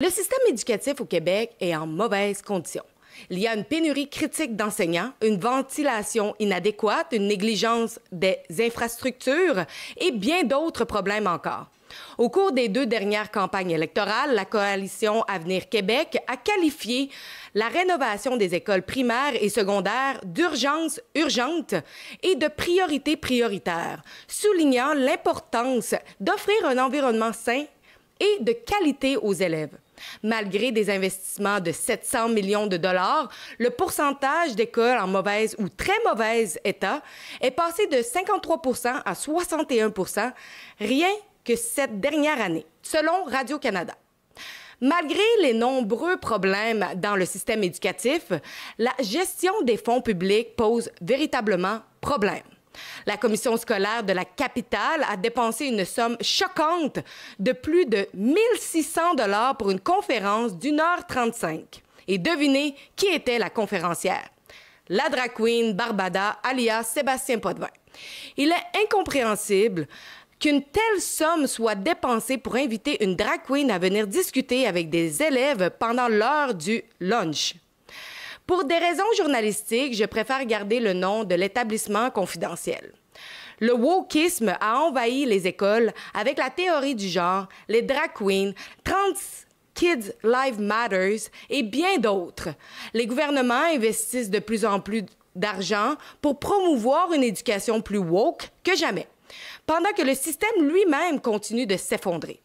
Le système éducatif au Québec est en mauvaise condition. Il y a une pénurie critique d'enseignants, une ventilation inadéquate, une négligence des infrastructures et bien d'autres problèmes encore. Au cours des deux dernières campagnes électorales, la coalition Avenir Québec a qualifié la rénovation des écoles primaires et secondaires d'urgence urgente et de priorité prioritaire, soulignant l'importance d'offrir un environnement sain et de qualité aux élèves. Malgré des investissements de 700 millions de dollars, le pourcentage d'écoles en mauvaise ou très mauvaise état est passé de 53 à 61 rien que cette dernière année, selon Radio-Canada. Malgré les nombreux problèmes dans le système éducatif, la gestion des fonds publics pose véritablement problème. La commission scolaire de la capitale a dépensé une somme choquante de plus de 1600 dollars pour une conférence d'une heure 35. Et devinez qui était la conférencière? La drag queen Barbada, alias Sébastien Potvin. Il est incompréhensible qu'une telle somme soit dépensée pour inviter une drag queen à venir discuter avec des élèves pendant l'heure du lunch. Pour des raisons journalistiques, je préfère garder le nom de l'établissement confidentiel. Le wokisme a envahi les écoles avec la théorie du genre, les drag queens, trans Kids live Matters et bien d'autres. Les gouvernements investissent de plus en plus d'argent pour promouvoir une éducation plus woke que jamais, pendant que le système lui-même continue de s'effondrer.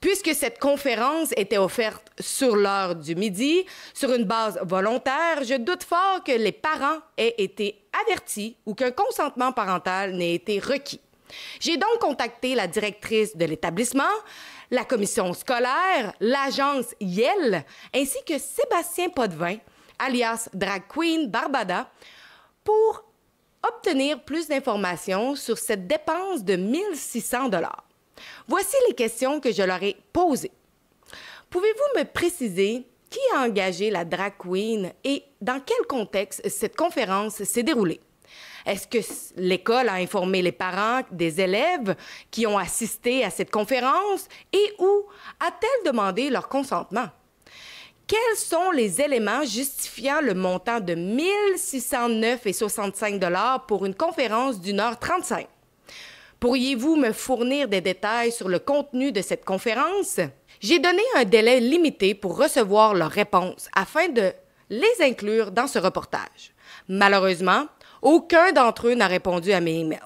Puisque cette conférence était offerte sur l'heure du midi, sur une base volontaire, je doute fort que les parents aient été avertis ou qu'un consentement parental n'ait été requis. J'ai donc contacté la directrice de l'établissement, la commission scolaire, l'agence Yale, ainsi que Sébastien Potvin, alias Drag Queen Barbada, pour obtenir plus d'informations sur cette dépense de 1600 Voici les questions que je leur ai posées. Pouvez-vous me préciser qui a engagé la drag queen et dans quel contexte cette conférence s'est déroulée? Est-ce que l'école a informé les parents des élèves qui ont assisté à cette conférence et où a-t-elle demandé leur consentement? Quels sont les éléments justifiant le montant de 1609,65 pour une conférence d'une heure 35? Pourriez-vous me fournir des détails sur le contenu de cette conférence? J'ai donné un délai limité pour recevoir leurs réponses afin de les inclure dans ce reportage. Malheureusement, aucun d'entre eux n'a répondu à mes emails.